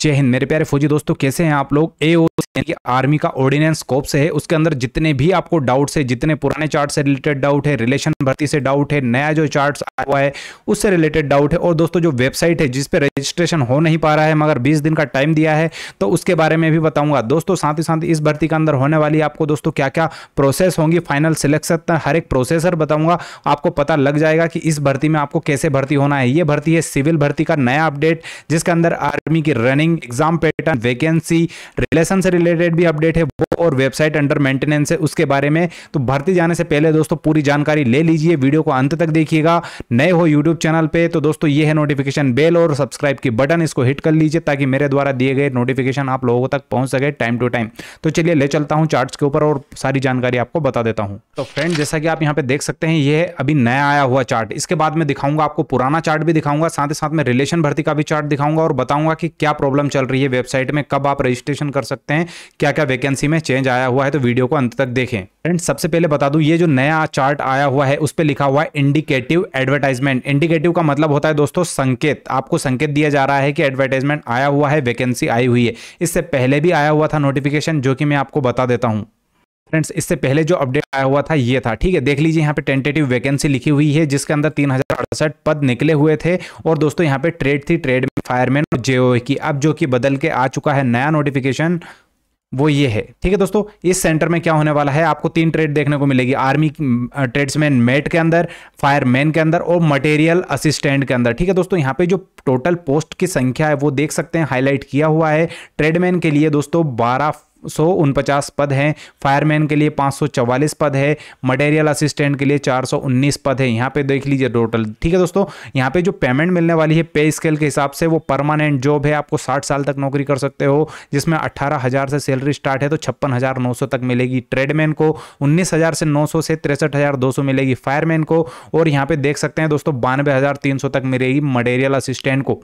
जय हिंद मेरे प्यारे फौजी दोस्तों कैसे हैं आप लोग ए की आर्मी का ऑर्डिनेंस स्कोप से है उसके अंदर जितने भी आपको डाउट है जितने पुराने चार्ट से रिलेटेड डाउट है रिलेशन भर्ती से डाउट है नया जो चार्ट आया हुआ है उससे रिलेटेड डाउट है और दोस्तों जो वेबसाइट है जिस पे रजिस्ट्रेशन हो नहीं पा रहा है मगर 20 दिन का टाइम दिया है तो उसके बारे में भी बताऊंगा दोस्तों साथ ही साथ इस भर्ती के अंदर होने वाली आपको दोस्तों क्या क्या प्रोसेस होंगी फाइनल सिलेक्शन हर एक प्रोसेसर बताऊंगा आपको पता लग जाएगा कि इस भर्ती में आपको कैसे भर्ती होना है ये भर्ती है सिविल भर्ती का नया अपडेट जिसके अंदर आर्मी की running exam pattern vacancy relation से रिलेटेड भी अपडेट है वो और वेबसाइट अंडर मेंटेनेंस है उसके बारे में तो भर्ती जाने से पहले दोस्तों पूरी जानकारी ले लीजिए वीडियो को अंत तक देखिएगा नए हो यूट्यूब चैनल पर तो दोस्तों ये है नोटिफिकेशन बेल और सब्सक्राइब की बटन इसको हिट कर लीजिए ताकि मेरे द्वारा दिए गए नोटिफिकेशन आप लोगों तक पहुंच सके टाइम टू टाइम तो चलिए ले चलता हूँ चार्ट के ऊपर और सारी जानकारी आपको बता देता हूँ तो फ्रेंड जैसा कि आप यहाँ पे देख सकते हैं ये अभी नया आया हुआ चार्ट इसके बाद में दिखाऊंगा आपको पुराना चार्ट भी दिखाऊंगा साथ ही साथ में रिलेशन भर्ती का भी चार्ट दिखाऊंगा और बताऊंगा कि क्या प्रॉब्लम चल रही है वेबसाइट में कब आप रजिस्ट्रेशन कर सकते हैं क्या क्या वैकेंसी में चेंज आया हुआ है तो वीडियो को अंत तक देखें फ्रेंड सबसे पहले बता दूं ये जो नया चार्ट आया हुआ है उस पर लिखा हुआ है इंडिकेटिव एडवर्टाइजमेंट इंडिकेटिव का मतलब होता है दोस्तों संकेत आपको संकेत दिया जा रहा है कि एडवर्टाइजमेंट आया हुआ है वैकेंसी आई हुई है इससे पहले भी आया हुआ था नोटिफिकेशन जो कि मैं आपको बता देता हूँ फ्रेंड्स इससे पहले जो अपडेट आया हुआ था ये था ठीक है देख लीजिए यहाँ पे टेंटेटिव वैकेंसी लिखी हुई है जिसके अंदर तीन पद निकले हुए थे और दोस्तों यहाँ पे ट्रेड थी ट्रेड फायरमैन और जे की अब जो कि बदल के आ चुका है नया नोटिफिकेशन वो ये है ठीक है दोस्तों इस सेंटर में क्या होने वाला है आपको तीन ट्रेड देखने को मिलेगी आर्मी ट्रेड्समैन मेट के अंदर फायरमैन के अंदर और मटेरियल असिस्टेंट के अंदर ठीक है दोस्तों यहाँ पे जो टोटल पोस्ट की संख्या है वो देख सकते हैं हाईलाइट किया हुआ है ट्रेडमैन के लिए दोस्तों बारह पद हैं फायरमैन के लिए चवालीस पद है मटेरियल असिस्टेंट के लिए उन्नीस पद है यहाँ पे देख लीजिए टोटल ठीक है दोस्तों यहाँ पे जो पेमेंट मिलने वाली है पे स्केल के हिसाब से वो परमानेंट जॉब है आपको साठ साल तक नौकरी कर सकते हो जिसमें हज़ार से सैलरी स्टार्ट है तो छप्पन हजार नौ सौ तक मिलेगी ट्रेडमैन को उन्नीस हज़ार से नौ सौ से तिरसठ हजार दो सौ मिलेगी फायरमैन को और यहाँ पे देख सकते हैं दोस्तों बानवे हज़ार तीन सौ तक मिलेगी मटेरियल असिस्टेंट को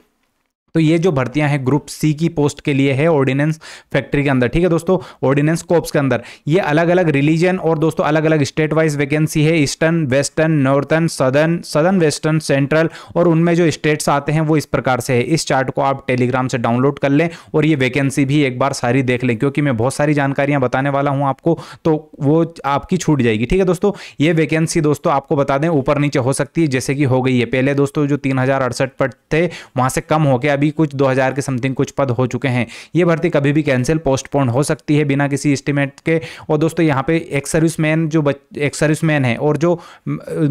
तो ये जो भर्तियां हैं ग्रुप सी की पोस्ट के लिए है ऑर्डिनेंस फैक्ट्री के अंदर ठीक है दोस्तों ऑर्डिनेंस कोप्स के अंदर ये अलग अलग रिलीजन और दोस्तों अलग अलग स्टेट वाइज वैकेंसी है eastern western northern southern southern western central और उनमें जो स्टेट्स आते हैं वो इस प्रकार से है इस चार्ट को आप टेलीग्राम से डाउनलोड कर लें और ये वैकेंसी भी एक बार सारी देख लें क्योंकि मैं बहुत सारी जानकारियां बताने वाला हूं आपको तो वो आपकी छूट जाएगी ठीक है दोस्तों ये वैकेंसी दोस्तों आपको बता दें ऊपर नीचे हो सकती है जैसे कि हो गई है पहले दोस्तों जो तीन पद थे वहां से कम होकर अभी कुछ 2000 के समथिंग कुछ पद हो चुके हैं ये भर्ती कभी भी कैंसिल पोस्टपोन हो सकती है बिना किसी एस्टिमेट के और दोस्तों यहाँ पे एक सर्विस मैन जो एक सर्विस मैन है और जो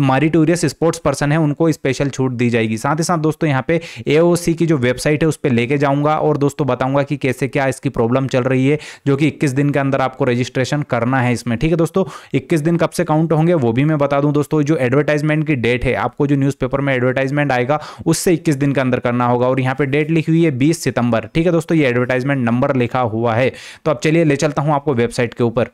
मारिटोरियस स्पोर्ट्स पर्सन है उनको स्पेशल छूट दी जाएगी साथ ही साथ दोस्तों यहाँ पे ए की जो वेबसाइट है उस पर लेके जाऊँगा और दोस्तों बताऊँगा कि कैसे क्या इसकी प्रॉब्लम चल रही है जो कि इक्कीस दिन के अंदर आपको रजिस्ट्रेशन करना है इसमें ठीक है दोस्तों इक्कीस दिन कब से काउंट होंगे वो भी मैं बता दूँ दोस्तों जो एडवर्टाइजमेंट की डेट है आपको जो न्यूज़पेपर में एडवर्टाइजमेंट आएगा उससे इक्कीस दिन के अंदर करना होगा और यहाँ पे डेट लिखी हुई है बीस सितंबर ठीक है दोस्तों ये एडवर्टाइजमेंट नंबर लिखा हुआ है तो अब चलिए ले चलता हूँ आपको वेबसाइट के ऊपर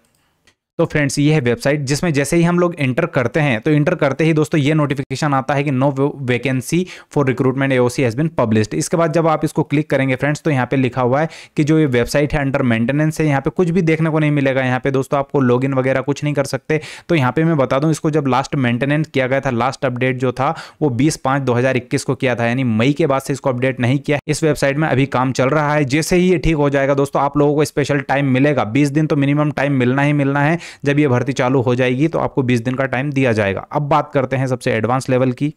तो फ्रेंड्स ये है वेबसाइट जिसमें जैसे ही हम लोग इंटर करते हैं तो इंटर करते ही दोस्तों ये नोटिफिकेशन आता है कि no vacancy for recruitment AOC has been publish इसके बाद जब आप इसको क्लिक करेंगे फ्रेंड्स तो यहाँ पे लिखा हुआ है कि जो ये वेबसाइट है अंडर मेंटेनेंस है यहाँ पे कुछ भी देखने को नहीं मिलेगा यहाँ पे दोस्तों आपको इन वगैरह कुछ नहीं कर सकते तो यहाँ पे मैं बता दूँ इसको जब लास्ट मेंटेनेंस किया गया था लास्ट अपडेट जो था वो बीस पाँच दो को किया था यानी मई के बाद से इसको अपडेट नहीं किया इस वेबसाइट में अभी काम चल रहा है जैसे ही ये ठीक हो जाएगा दोस्तों आप लोगों को स्पेशल टाइम मिलेगा बीस दिन तो मिनिमम टाइम मिलना ही मिलना है जब ये भर्ती चालू हो जाएगी तो आपको बीस दिन का टाइम दिया जाएगा अब बात करते हैं सबसे एडवांस लेवल की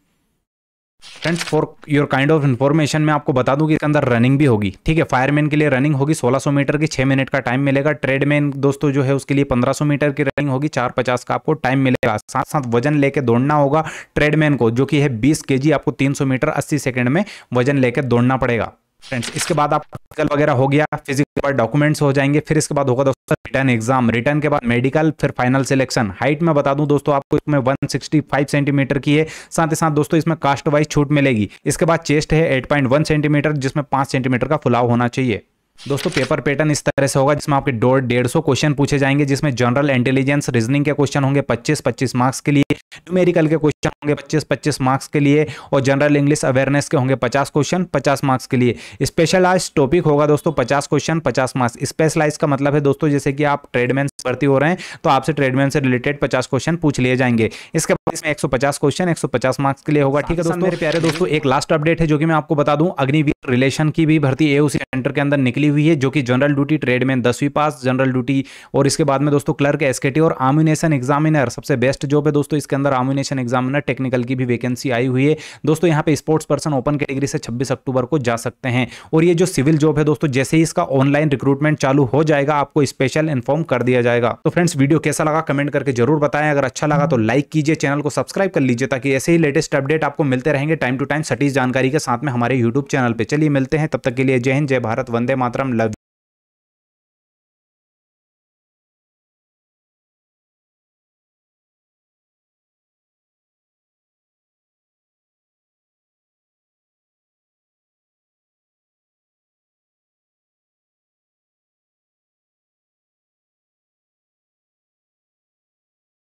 friends for your kind of information मैं आपको बता दूं कि इसके अंदर रनिंग भी होगी ठीक है फायरमैन के लिए रनिंग होगी 1600 मीटर की 6 मिनट का टाइम मिलेगा ट्रेडमैन दोस्तों जो है उसके लिए 1500 मीटर की रनिंग होगी 450 का आपको टाइम मिलेगा साथ साथ वजन लेके दौड़ना होगा ट्रेडमैन को जो कि है बीस के आपको तीन मीटर अस्सी सेकेंड में वजन लेकर दौड़ना पड़ेगा फ्रेंड्स इसके बाद आप फिजिकल वगैरह हो गया फिजिकल पर डॉक्यूमेंट्स हो जाएंगे फिर इसके बाद होगा दोस्तों रिटर्न एग्जाम रिटर्न के बाद मेडिकल फिर फाइनल सिलेक्शन हाइट में बता दूं दोस्तों आपको इसमें 165 सेंटीमीटर की है साथ ही साथ दोस्तों इसमें कास्ट वाइज छूट मिलेगी इसके बाद चेस्ट है एट सेंटीमीटर जिसमें पांच सेंटीमीटर का फुलाव होना चाहिए दोस्तों पेपर पैटर्न इस तरह से होगा जिसमें आपके दो डेढ़ सौ क्वेश्चन पूछे जाएंगे जिसमें जनरल इंटेलिजेंस रीजनिंग के क्वेश्चन होंगे 25 25 मार्क्स के लिए न्यूमेरिकल के क्वेश्चन होंगे 25 25 मार्क्स के लिए और जनरल इंग्लिश अवेयरनेस के होंगे 50 क्वेश्चन 50 मार्क्स के लिए स्पेशलाइज टॉपिक होगा दोस्तों पचास क्वेश्चन पचास मार्क्स स्पेशलाइज का मतलब है दोस्तों जैसे कि आप ट्रेडमैन भर्ती हो रहे हैं तो आपसे ट्रेडमैन से रिलेटेड पचास क्वेश्चन पूछ लिए जाएंगे इसके बाद इसमें 150 क्वेश्चन 150 मार्क्स के लिए होगा ठीक है दोस्तों मेरे प्यारे दोस्तों एक लास्ट अपडेट है जो कि मैं आपको बता दूं अग्निवीर रिलेशन की भी भर्ती एयू सेंटर के अंदर निकली निकली हुई है जो कि जनरल ड्यूटी ट्रेडमैन दसवीं पास जनरल ड्यूटी और इसके बाद में दोस्तों क्लर्क एस और आम्यूनेशन एग्जामिनर सबसे बेस्ट जॉब है दोस्तों इसके अंदर आम्यूनेशन एग्जामिनर टेक्निकल की भी वैकेंसी आई हुई है दोस्तों यहाँ पे स्पोर्ट्स पर्सन ओपन कैटेगरी से छब्बीस अक्टूबर को जा सकते हैं और ये जो सिविल जॉब है दोस्तों जैसे ही इसका ऑनलाइन रिक्रूटमेंट चालू हो जाएगा आपको स्पेशल इन्फॉर्म कर दिया जाएगा तो फ्रेंड्स वीडियो कैसा लगा कमेंट करके जरूर बताएं अगर अच्छा लगा तो लाइक कीजिए चैनल को सब्सक्राइब कर लीजिए ताकि ऐसे ही लेटेस्ट अपडेट आपको मिलते रहेंगे टाइम टू टाइम सटीज जानकारी के साथ में हमारे यूट्यूब चैनल पर चलिए मिलते हैं तब तक के लिए जय हिंद जय भारत वंदे माता la